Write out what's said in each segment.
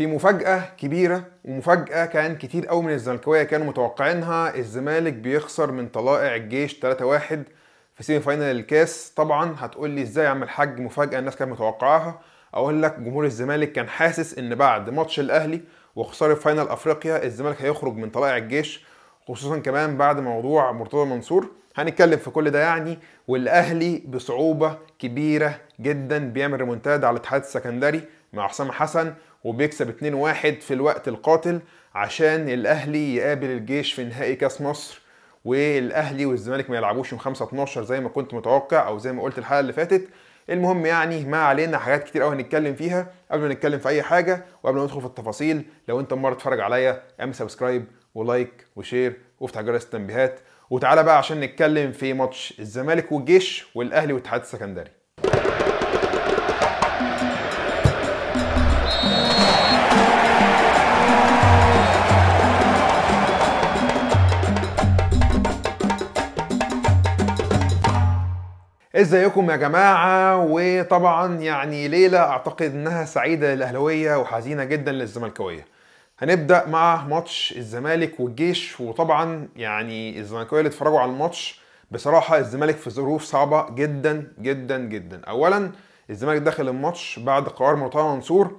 في مفاجأة كبيرة ومفاجأة كان كتير قوي من الزملكاوية كانوا متوقعينها الزمالك بيخسر من طلائع الجيش 3-1 في سيمي فاينل الكاس طبعا هتقول لي ازاي يا عم الحاج مفاجأة الناس كانت متوقعاها اقول لك جمهور الزمالك كان حاسس ان بعد ماتش الاهلي وخسارة فاينل افريقيا الزمالك هيخرج من طلائع الجيش خصوصا كمان بعد موضوع مرتضى منصور هنتكلم في كل ده يعني والاهلي بصعوبه كبيره جدا بيعمل ريمونتاد على الاتحاد السكندري مع حسام حسن وبيكسب 2-1 في الوقت القاتل عشان الاهلي يقابل الجيش في نهائي كاس مصر والاهلي والزمالك ما يلعبوش يوم 5 12 زي ما كنت متوقع او زي ما قلت الحلقه اللي فاتت المهم يعني ما علينا حاجات كتير قوي هنتكلم فيها قبل ما نتكلم في اي حاجه وقبل ما ندخل في التفاصيل لو انت مره تتفرج عليا اعمل سبسكرايب ولايك وشير وافتح جرس التنبيهات وتعالى بقى عشان نتكلم في ماتش الزمالك والجيش والاهلي والاتحاد السكندري ازيكم يا جماعة وطبعا يعني ليلة اعتقد انها سعيدة للاهلاوية وحزينة جدا للزملكاوية هنبدأ مع ماتش الزمالك والجيش وطبعا يعني الزملكاوية اللي اتفرجوا على الماتش بصراحة الزمالك في ظروف صعبة جدا جدا جدا اولا الزمالك داخل الماتش بعد قرار مرتضى منصور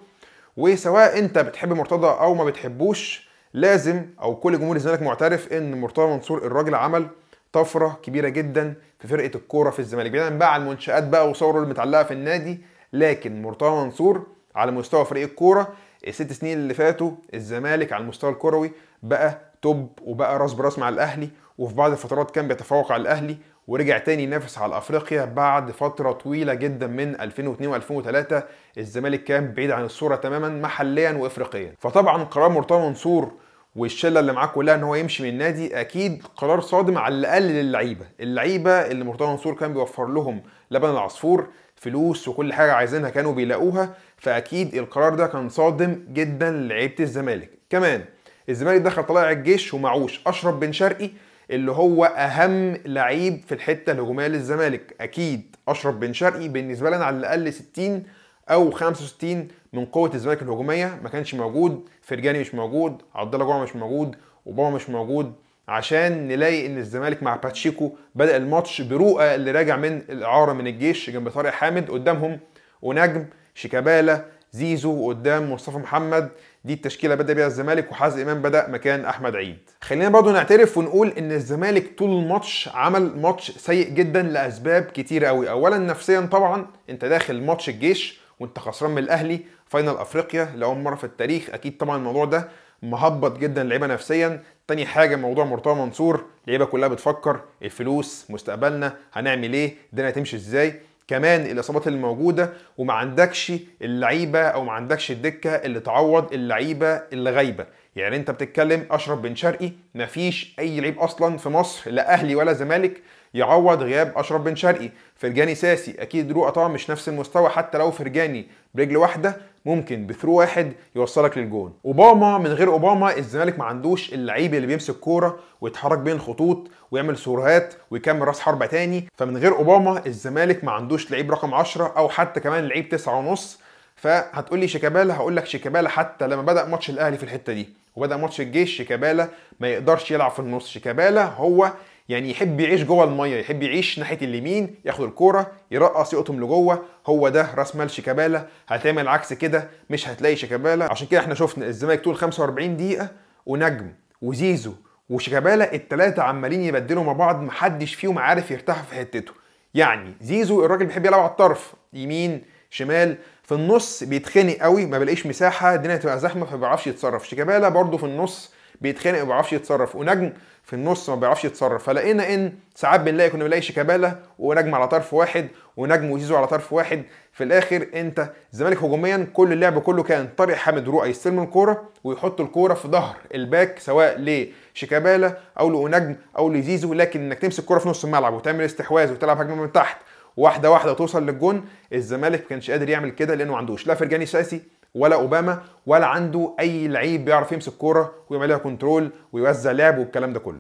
وسواء انت بتحب مرتضى او ما بتحبوش لازم او كل جمهور الزمالك معترف ان مرتضى منصور الراجل عمل طفره كبيره جدا في فرقه الكوره في الزمالك بعيدا بقى عن المنشات بقى وصوره المتعلقه في النادي لكن مرتضى منصور على مستوى فريق الكوره الست سنين اللي فاتوا الزمالك على المستوى الكروي بقى توب وبقى راس براس مع الاهلي وفي بعض الفترات كان بيتفوق على الاهلي ورجع تاني ينافس على افريقيا بعد فتره طويله جدا من 2002 و2003 الزمالك كان بعيد عن الصوره تماما محليا وافريقيا فطبعا قرار مرتضى منصور والشله اللي معاه كلها ان هو يمشي من النادي اكيد قرار صادم على الاقل للعيبه اللعيبه اللي مرتضى منصور كان بيوفر لهم لبن العصفور فلوس وكل حاجه عايزينها كانوا بيلاقوها فاكيد القرار ده كان صادم جدا لعيبه الزمالك كمان الزمالك دخل طلائع الجيش ومعوش اشرف بن شرقي اللي هو اهم لعيب في الحته الهجوميه للزمالك اكيد اشرف بن شرقي بالنسبه لنا على الاقل 60 او 65 من قوه الزمالك الهجوميه ما كانش موجود فرجاني مش موجود عبد الله جوع مش موجود وبابا مش موجود عشان نلاقي ان الزمالك مع باتشيكو بدا الماتش برؤى اللي راجع من الاعاره من الجيش جنب طارق حامد قدامهم ونجم شيكابالا زيزو وقدام مصطفى محمد دي التشكيله بدا بيها الزمالك وحازم امام بدا مكان احمد عيد خلينا برضو نعترف ونقول ان الزمالك طول الماتش عمل ماتش سيء جدا لاسباب كتير قوي اولا نفسيا طبعا انت داخل ماتش الجيش وانت خسران من الاهلي فاينل افريقيا لاول مره في التاريخ اكيد طبعا الموضوع ده مهبط جدا اللعيبه نفسيا تاني حاجه موضوع مرتضى منصور اللعيبه كلها بتفكر الفلوس مستقبلنا هنعمل ايه الدنيا هتمشي ازاي كمان الاصابات اللي موجوده وما عندكش اللعيبه او ما عندكش الدكه اللي تعوض اللعيبه اللي غايبه يعني انت بتتكلم اشرف بن شرقي مفيش اي لعيب اصلا في مصر لا اهلي ولا زمالك يعوض غياب اشرف بن شرقي فرجاني ساسي اكيد رؤى طبعا مش نفس المستوى حتى لو فرجاني برجل واحده ممكن بثرو واحد يوصلك للجون اوباما من غير اوباما الزمالك ما عندوش اللعيب اللي بيمسك كوره ويتحرك بين الخطوط ويعمل سورهات ويكمل راس حربه تاني فمن غير اوباما الزمالك ما عندوش لعيب رقم 10 او حتى كمان لعيب 9 ونص فهتقول لي شيكابالا هقول لك شيكابالا حتى لما بدا ماتش الاهلي في الحته دي وبدا ماتش الجيش شيكابالا ما يقدرش يلعب في النص شيكابالا هو يعني يحب يعيش جوه الميه يحب يعيش ناحيه اليمين ياخد الكوره يرقص يقطم لجوه هو ده راس مال شيكابالا هتعمل عكس كده مش هتلاقي شيكابالا عشان كده احنا شفنا الزمالك طول 45 دقيقه ونجم وزيزو وشيكابالا الثلاثه عمالين يبدلوا مع بعض محدش فيهم عارف يرتاح في حتته يعني زيزو الراجل بيحب يلعب على الطرف يمين شمال في النص بيتخنق قوي ما بلاقيش مساحه الدنيا تبقى زحمه فما بيعرفش يتصرف شيكابالا برده في النص بيتخانق ما بيعرفش يتصرف ونجم في النص ما بيعرفش يتصرف فلقينا ان ساعات بنلاقي كنا بنلاقي شيكابالا ونجم على طرف واحد ونجم وزيزو على طرف واحد في الاخر انت الزمالك هجوميا كل اللعب كله كان طارق حامد رؤى يستلم الكوره ويحط الكوره في ظهر الباك سواء لشيكابالا او لونجم او لزيزو لكن انك تمسك الكوره في نص الملعب وتعمل استحواذ وتلعب هجمه من تحت واحده واحده توصل للجون الزمالك ما كانش قادر يعمل كده لانه ما عندوش لا فرجاني ساسي ولا اوباما ولا عنده اي لعيب بيعرف يمسك كوره ويعمل لها كنترول ويوزع لعب والكلام ده كله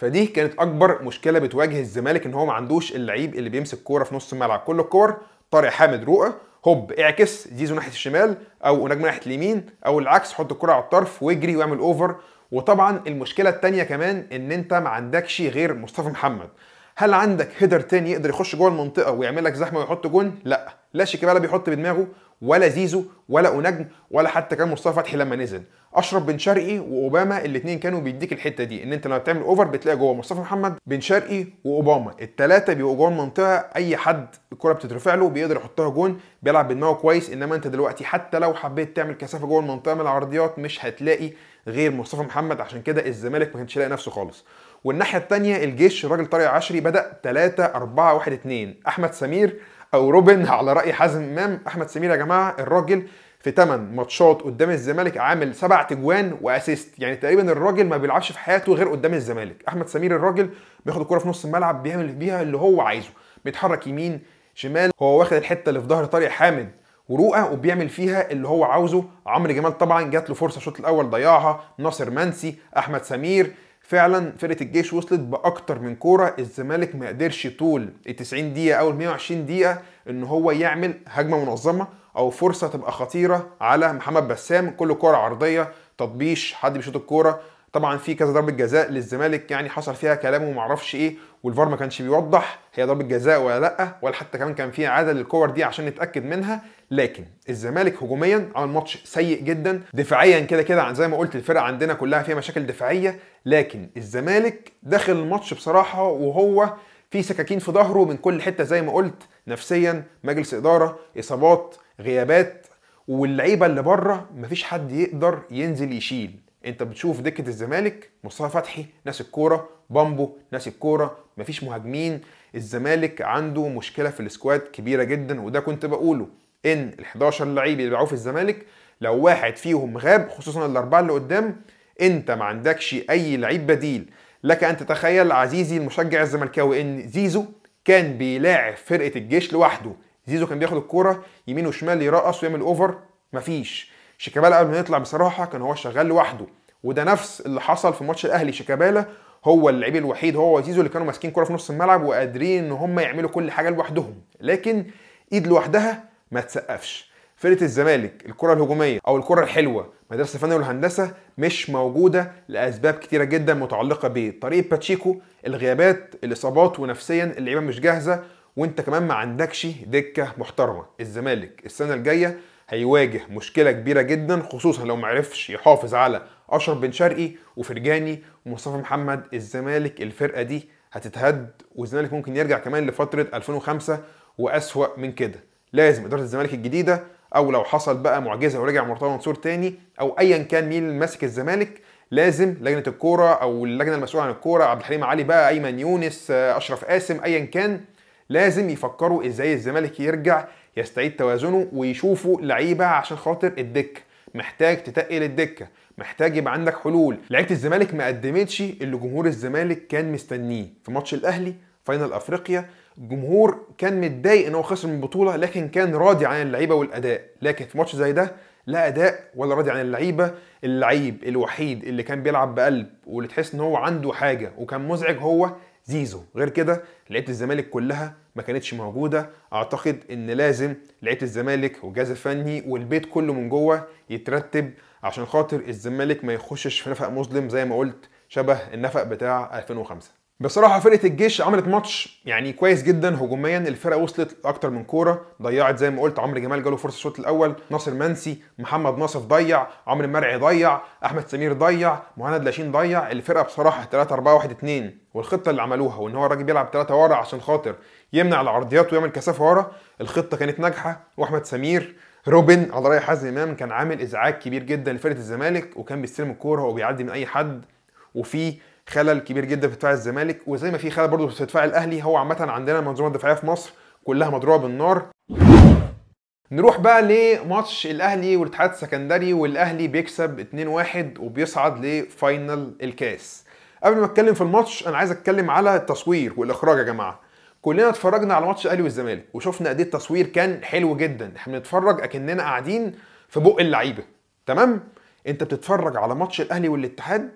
فدي كانت اكبر مشكله بتواجه الزمالك ان هو ما عندوش اللعيب اللي بيمسك كوره في نص الملعب كل الكور طارق حامد رؤى هوب اعكس زيزو ناحيه الشمال او نجم ناحيه اليمين او العكس حط الكره على الطرف واجري واعمل اوفر وطبعا المشكله الثانيه كمان ان انت ما عندكش غير مصطفى محمد هل عندك هيدر تاني يقدر يخش جوه المنطقه ويعمل لك زحمه ويحط جون لا لا شيكابالا بيحط بدماغه ولا زيزو ولا أونجم ولا حتى كان مصطفى فتحي لما نزل اشرف بن شرقي واوباما الاثنين كانوا بيديك الحته دي ان انت لما بتعمل اوفر بتلاقي جوه مصطفى محمد بن شرقي واوباما الثلاثه بيبقوا جوه المنطقه اي حد الكره بتترفع له بيقدر يحطها جون بيلعب بدماغه كويس انما انت دلوقتي حتى لو حبيت تعمل كثافه جوه المنطقه من العرضيات مش هتلاقي غير مصطفى محمد عشان كده الزمالك ما كانش لاقي نفسه خالص والناحيه الثانيه الجيش الراجل طارق عشري بدا 3 4 1 2 احمد سمير او روبن على راي حازم امام احمد سمير يا جماعه الراجل في 8 ماتشات قدام الزمالك عامل 7 تجوان واسيست يعني تقريبا الراجل ما بيلعبش في حياته غير قدام الزمالك احمد سمير الراجل بياخد الكره في نص الملعب بيعمل بيها اللي هو عايزه بيتحرك يمين شمال هو واخد الحته اللي في ظهر طارق حامد ورؤى وبيعمل فيها اللي هو عاوزه عمرو جمال طبعا جات له فرصه الشوط الاول ضيعها ناصر منسي احمد سمير فعلا فرقه الجيش وصلت باكتر من كوره الزمالك ما قدرش طول ال 90 دقيقه او ال 120 دقيقه ان هو يعمل هجمه منظمه او فرصه تبقى خطيره على محمد بسام كل كوره عرضيه تطبيش حد بيشوط الكوره طبعا في كذا ضربه جزاء للزمالك يعني حصل فيها كلام وما اعرفش ايه والفار ما كانش بيوضح هي ضربه جزاء ولا لا ولا حتى كمان كان في عاده للكور دي عشان نتاكد منها لكن الزمالك هجوميا عمل ماتش سيء جدا دفاعيا كده كده زي ما قلت الفرق عندنا كلها فيها مشاكل دفاعيه لكن الزمالك داخل الماتش بصراحه وهو في سكاكين في ظهره من كل حته زي ما قلت نفسيا مجلس اداره اصابات غيابات واللعيبه اللي بره مفيش حد يقدر ينزل يشيل انت بتشوف دكه الزمالك مصطفى فتحي ناس الكوره بامبو ناس الكوره مفيش مهاجمين الزمالك عنده مشكله في السكواد كبيره جدا وده كنت بقوله ان ال 11 لعيب اللي باعوه في الزمالك لو واحد فيهم غاب خصوصا الاربعه اللي قدام انت ما عندكش اي لعيب بديل لك ان تتخيل عزيزي المشجع الزملكاوي ان زيزو كان بيلاعب فرقه الجيش لوحده زيزو كان بياخد الكوره يمين وشمال يرقص ويعمل اوفر مفيش شيكابالا قبل ما يطلع بصراحه كان هو شغال لوحده وده نفس اللي حصل في ماتش الاهلي شيكابالا هو اللعيب الوحيد هو وزيزو اللي كانوا ماسكين كوره في نص الملعب وقادرين ان هم يعملوا كل حاجه لوحدهم لكن ايد لوحدها ما تسقفش فرقه الزمالك الكره الهجوميه او الكره الحلوه مدرسه الفن والهندسه مش موجوده لاسباب كتيره جدا متعلقه بطريقه باتشيكو الغيابات الاصابات ونفسيا اللعيبه مش جاهزه وانت كمان ما عندكش دكه محترمه الزمالك السنه الجايه هيواجه مشكله كبيره جدا خصوصا لو معرفش يحافظ على اشرف بن شرقي وفرجاني ومصطفى محمد الزمالك الفرقه دي هتتهد والزمالك ممكن يرجع كمان لفتره 2005 واسوا من كده لازم اداره الزمالك الجديده او لو حصل بقى معجزه ورجع مرتضى منصور تاني او ايا كان مين ماسك الزمالك لازم لجنه الكوره او اللجنه المسؤوله عن الكوره عبد الحليم علي بقى ايمن يونس اشرف قاسم ايا كان لازم يفكروا ازاي الزمالك يرجع يستعيد توازنه ويشوفوا لعيبه عشان خاطر الدكه محتاج تتقل الدكه محتاج يبقى عندك حلول لعيبه الزمالك ما قدمتش اللي جمهور الزمالك كان مستنيه في ماتش الاهلي فاينل افريقيا الجمهور كان متضايق ان هو خسر من البطوله لكن كان راضي عن اللعيبه والاداء لكن في ماتش زي ده لا اداء ولا راضي عن اللعيبه اللعيب الوحيد اللي كان بيلعب بقلب واللي تحس ان هو عنده حاجه وكان مزعج هو زيزو غير كده لعيبه الزمالك كلها ما كانتش موجوده اعتقد ان لازم لعيبه الزمالك والجهاز الفني والبيت كله من جوه يترتب عشان خاطر الزمالك ما يخشش في نفق مظلم زي ما قلت شبه النفق بتاع 2005 بصراحه فرقه الجيش عملت ماتش يعني كويس جدا هجوميا الفرقه وصلت اكتر من كوره ضيعت زي ما قلت عمرو جمال جاله فرصه الشوط الاول ناصر منسي محمد ناصف ضيع عمرو مرعي ضيع احمد سمير ضيع مهند لاشين ضيع الفرقه بصراحه 3 4 1 2 والخطه اللي عملوها وان هو الراجل بيلعب 3 ورا عشان خاطر يمنع العرضيات ويعمل كثافه ورا الخطه كانت ناجحه واحمد سمير روبن على راي حازم امام كان عامل ازعاج كبير جدا لفرقه الزمالك وكان بيستلم الكوره وبيعدي من اي حد وفي خلل كبير جدا في دفاع الزمالك وزي ما في خلل برضه في دفاع الاهلي هو عامه عندنا المنظومه الدفاعيه في مصر كلها مضروبه بالنار نروح بقى لماتش الاهلي والاتحاد السكندري والاهلي بيكسب 2-1 وبيصعد لفاينل الكاس قبل ما اتكلم في الماتش انا عايز اتكلم على التصوير والاخراج يا جماعه كلنا اتفرجنا على ماتش الاهلي والزمالك وشفنا قد إيه التصوير كان حلو جدا احنا بنتفرج اكننا قاعدين في بق اللعيبه تمام انت بتتفرج على ماتش الاهلي والاتحاد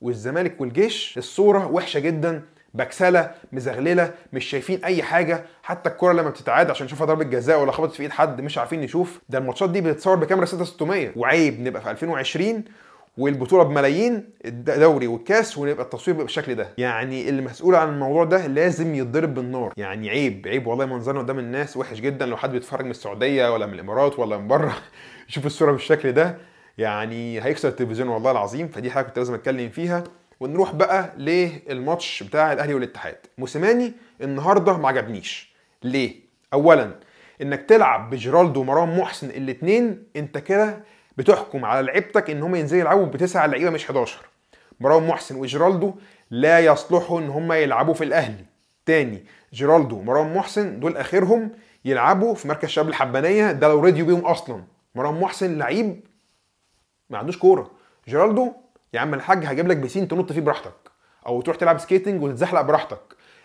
والزمالك والجيش الصوره وحشه جدا بكسله مزغلله مش شايفين اي حاجه حتى الكره لما بتتعاد عشان نشوفها ضربه جزاء ولا خبطت في ايد حد مش عارفين نشوف ده الماتشات دي بتتصور بكاميرا 6600 وعيب نبقى في 2020 والبطوله بملايين الدوري والكاس ونبقى التصوير بقى بالشكل ده يعني اللي مسؤول عن الموضوع ده لازم يتضرب بالنار يعني عيب عيب والله منظرنا قدام الناس وحش جدا لو حد بيتفرج من السعوديه ولا من الامارات ولا من بره يشوف الصوره بالشكل ده يعني هيكسر التلفزيون والله العظيم فدي حاجه كنت لازم اتكلم فيها ونروح بقى للماتش بتاع الاهلي والاتحاد موسيماني النهارده ما عجبنيش ليه اولا انك تلعب بجيرالدو ومروان محسن الاثنين انت كده بتحكم على لعيبتك ان هم ينزلوا يلعبوا بتسع لعيبه مش 11 مروان محسن وجيرالدو لا يصلحوا ان هم يلعبوا في الاهلي تاني جيرالدو ومروان محسن دول اخرهم يلعبوا في مركز شباب الحبانيه ده لو راديو بيهم اصلا مروان محسن لعيب ما عندوش كوره جيرالدو يا عم الحاج هجيب لك بسين تنط فيه براحتك او تروح تلعب سكيتنج وتتزحلق براحتك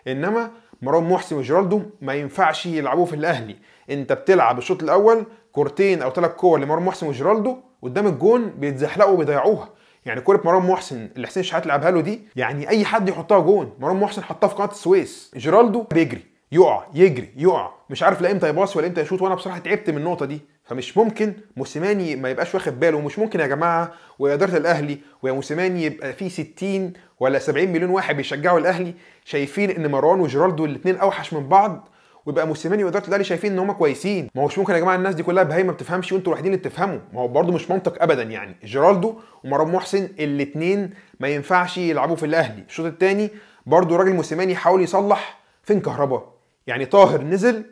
انما مروان محسن وجيرالدو ما ينفعش يلعبوه في الاهلي انت بتلعب الشوط الاول كورتين او ثلاث كور لمروان محسن وجيرالدو قدام الجون بيتزحلقوا وبيضيعوها يعني كوره مروان محسن اللي حسين الشحات لعبها له دي يعني اي حد يحطها جون مروان محسن حطها في قناه السويس جيرالدو بيجري يقع يجري يقع مش عارف لا امتى يباص ولا امتى يشوط وانا بصراحه تعبت من النقطه دي فمش ممكن موسيماني ما يبقاش واخد باله ومش ممكن يا جماعه واداره الاهلي ويا موسيماني يبقى في 60 ولا 70 مليون واحد بيشجعوا الاهلي شايفين ان مروان وجيرالدو الاثنين اوحش من بعض ويبقى موسيماني واداره الاهلي شايفين ان هم كويسين ما هوش ممكن يا جماعه الناس دي كلها بهايمه ما بتفهمش وانتوا الوحيدين اللي بتفهموا ما هو برده مش منطق ابدا يعني جيرالدو ومروان محسن الاثنين ما ينفعش يلعبوا في الاهلي الشوط الثاني برده راجل موسيماني حاول يصلح فين كهربا يعني طاهر نزل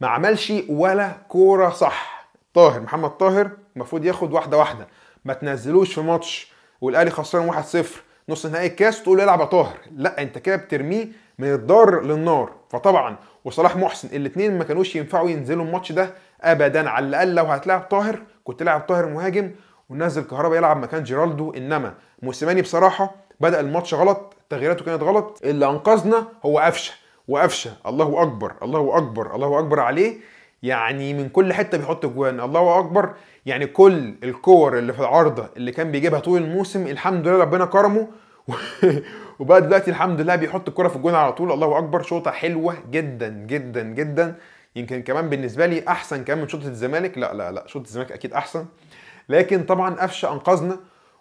ما عملش ولا كوره صح طاهر محمد طاهر المفروض ياخد واحده واحده ما تنزلوش في ماتش والاهلي خسران 1-0 نص نهائي الكاس تقول له العب يا طاهر لا انت كده بترميه من الدار للنار فطبعا وصلاح محسن الاثنين ما كانوش ينفعوا ينزلوا الماتش ده ابدا على الاقل لو هتلعب طاهر كنت لعب طاهر مهاجم ونزل كهربا يلعب مكان جيرالدو انما موسيماني بصراحه بدا الماتش غلط تغييراته كانت غلط اللي انقذنا هو قفشه وقفشه الله اكبر الله اكبر الله اكبر عليه يعني من كل حته بيحط جوان الله اكبر يعني كل الكور اللي في العارضه اللي كان بيجيبها طول الموسم الحمد لله ربنا كرمه وبقى دلوقتي الحمد لله بيحط الكره في الجون على طول الله اكبر شوطه حلوه جدا جدا جدا يمكن كمان بالنسبه لي احسن كمان من شوطه الزمالك لا لا لا شوطه الزمالك اكيد احسن لكن طبعا قفشه انقذنا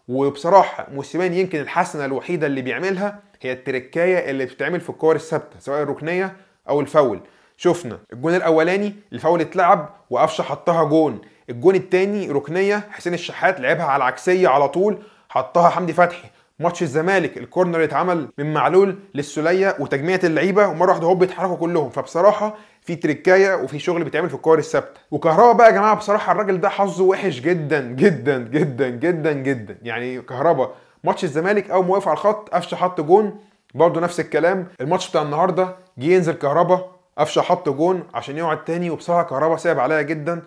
وبصراحه موسيماني يمكن الحسنه الوحيده اللي بيعملها هي التركايه اللي بتتعمل في الكور الثابته سواء الركنيه او الفاول شفنا الجون الاولاني الفاول اتلعب وقفشه حطها جون الجون الثاني ركنيه حسين الشحات لعبها على العكسيه على طول حطها حمدي فتحي ماتش الزمالك الكورنر اتعمل من معلول للسوليه وتجميعه اللعيبه ومره واحده هوب بيتحركوا كلهم فبصراحه في تريكايه وفي شغل بيتعمل في الكور الثابته وكهربا بقى يا جماعه بصراحه الراجل ده حظه وحش جدا جدا جدا جدا جدا يعني كهربا ماتش الزمالك اول ما وقف على الخط قفشه حط جون برضه نفس الكلام الماتش بتاع النهارده جه ينزل كهربا قفشه حط جون عشان يقعد تاني وبصراحه كهربا صعب عليا جدا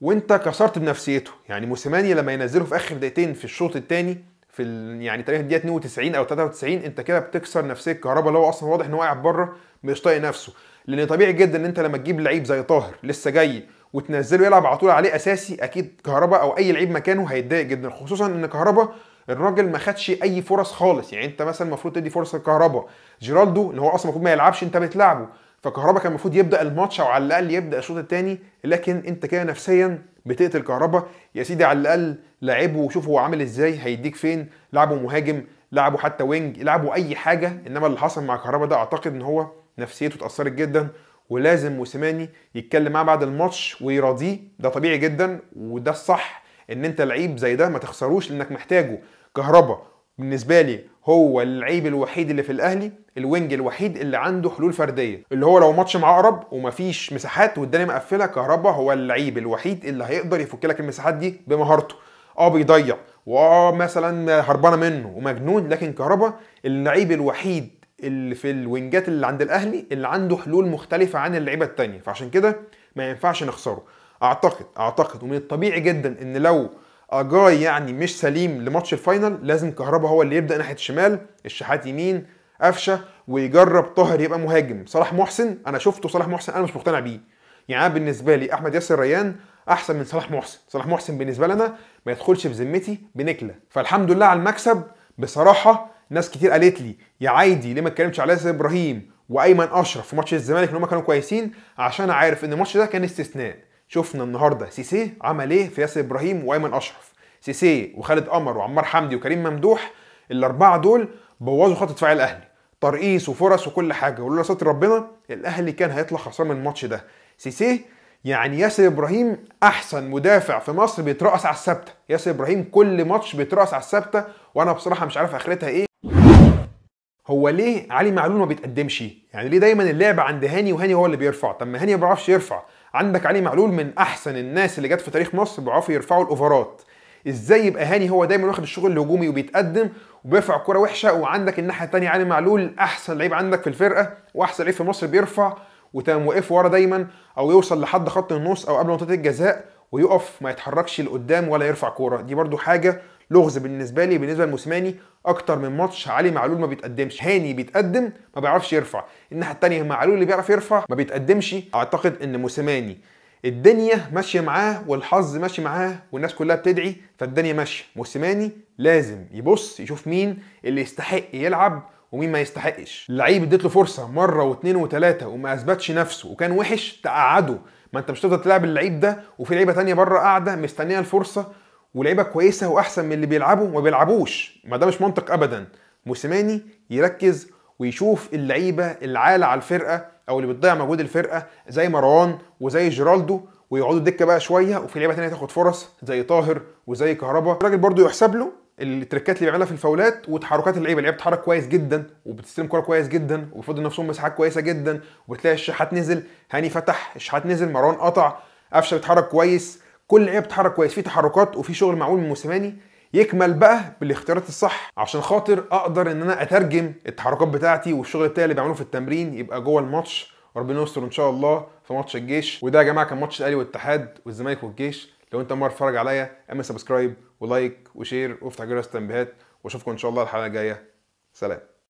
وانت كسرت بنفسيته يعني موسيماني لما ينزله في اخر دقيقتين في الشوط الثاني في ال... يعني تقريبا الدقيقه 92 او 93 انت كده بتكسر نفسيه كهربا اللي هو اصلا واضح ان هو قاعد بره مش طايق نفسه لان طبيعي جدا ان انت لما تجيب لعيب زي طاهر لسه جاي وتنزله يلعب على طول عليه اساسي اكيد كهربا او اي لعيب مكانه هيتضايق جدا خصوصا ان كهربا الراجل ما خدش اي فرص خالص يعني انت مثلا المفروض تدي فرصه لكهربا جيرالدو اللي هو اصلا المفروض ما يلعبش انت بتلعبه فكهربا كان المفروض يبدا الماتش او على الاقل يبدا الشوط الثاني لكن انت كده نفسيا بتقتل كهربا يا سيدي على الاقل لعبه وشوف هو عامل ازاي هيديك فين لعبه مهاجم لعبه حتى وينج لعبه اي حاجه انما اللي حصل مع كهربا ده اعتقد ان هو نفسيته اتاثرت جدا ولازم موسيماني يتكلم معاه بعد الماتش ويراضيه ده طبيعي جدا وده الصح ان انت لعيب زي ده ما تخسروش لانك محتاجه كهربا بالنسبه لي هو اللعيب الوحيد اللي في الاهلي الوينج الوحيد اللي عنده حلول فرديه اللي هو لو ماتش معقرب ومفيش مساحات والدنيا مقفله كهربا هو اللعيب الوحيد اللي هيقدر يفك لك المساحات دي بمهارته اه بيضيع واه مثلا هربانه منه ومجنون لكن كهربا اللعيب الوحيد اللي في الوينجات اللي عند الاهلي اللي عنده حلول مختلفه عن اللعيبه التانية فعشان كده ما ينفعش نخسره اعتقد اعتقد ومن الطبيعي جدا ان لو اجاي يعني مش سليم لماتش الفاينل لازم كهربا هو اللي يبدا ناحيه الشمال الشحات يمين قفشه ويجرب طاهر يبقى مهاجم صلاح محسن انا شفته صلاح محسن انا مش مقتنع بيه يعني انا بالنسبه لي احمد ياسر ريان احسن من صلاح محسن صلاح محسن بالنسبه لنا ما يدخلش بذمتي بنكله فالحمد لله على المكسب بصراحه ناس كتير قالت لي يا عايدي ليه ما اتكلمتش على ياسر ابراهيم وايمن اشرف في ماتش الزمالك ان هم كانوا كويسين عشان عارف ان الماتش ده كان استثناء شفنا النهارده سيسي عمل ايه في ياسر ابراهيم وايمن اشرف سيسي وخالد قمر وعمار حمدي وكريم ممدوح الاربعه دول بوظوا خط دفاع الاهلي ترقيص وفرص وكل حاجه ولولا ستر ربنا الاهلي كان هيطلع خسران من الماتش ده سيسي يعني ياسر ابراهيم احسن مدافع في مصر بيترأس على الثابته ياسر ابراهيم كل ماتش بيترأس على الثابته وانا بصراحه مش عارف اخرتها ايه هو ليه علي معلول ما بيتقدمش يعني ليه دايما اللعب عند هاني وهاني هو اللي بيرفع طب ما هاني ما بيعرفش يرفع عندك علي معلول من احسن الناس اللي جت في تاريخ مصر بيعرفوا يرفعوا الاوفرات ازاي يبقى هاني هو دايما واخد الشغل الهجومي وبيتقدم وبيرفع كرة وحشه وعندك الناحيه الثانيه علي معلول احسن لعيب عندك في الفرقه واحسن لعيب في مصر بيرفع وتم واقف ورا دايما او يوصل لحد خط النص او قبل منطقه الجزاء ويقف ما يتحركش لقدام ولا يرفع كوره دي برده حاجه لغز بالنسبه لي بالنسبه لموسيماني اكتر من ماتش علي معلول ما بيتقدمش هاني بيتقدم ما بيعرفش يرفع الناحيه الثانيه معلول اللي بيعرف يرفع ما بيتقدمش اعتقد ان موسيماني الدنيا ماشيه معاه والحظ ماشي معاه والناس كلها بتدعي فالدنيا ماشيه موسيماني لازم يبص يشوف مين اللي يستحق يلعب ومين ما يستحقش اللعيب اديت له فرصه مره واثنين وثلاثه وما اثبتش نفسه وكان وحش تقعده ما انت مش هتفضل تلعب اللعيب ده وفي لعيبه تانية بره قاعده مستنيه الفرصه ولعيبه كويسه واحسن من اللي بيلعبوا وما بيلعبوش ما ده مش منطق ابدا موسيماني يركز ويشوف اللعيبه اللي عاله على الفرقه او اللي بتضيع مجهود الفرقه زي مروان وزي جيرالدو ويقعدوا دكه بقى شويه وفي لعيبه ثانيه تاخد فرص زي طاهر وزي كهربا الراجل برده يحسب له التريكات اللي بيعملها في الفاولات وتحركات اللعيبه اللعيبه بتتحرك كويس جدا وبتستلم كوره كويس جدا وبيفضل نفسهم مساحات كويسه جدا وبتلاقي الشحات نزل هاني فتح الشحات نزل مروان قطع قفشه بيتحرك كويس كل لعيبه بتتحرك كويس في تحركات وفي شغل معقول من موسيماني يكمل بقى بالاختيارات الصح عشان خاطر اقدر ان انا اترجم التحركات بتاعتي والشغل بتاعي اللي بعمله في التمرين يبقى جوه الماتش وربنا يستر ان شاء الله في ماتش الجيش وده يا جماعه كان ماتش الاهلي والاتحاد والزمالك والجيش لو انت مره اتفرج عليا اعمل سبسكرايب ولايك وشير وافتح جرس التنبيهات واشوفكم ان شاء الله الحلقه الجايه سلام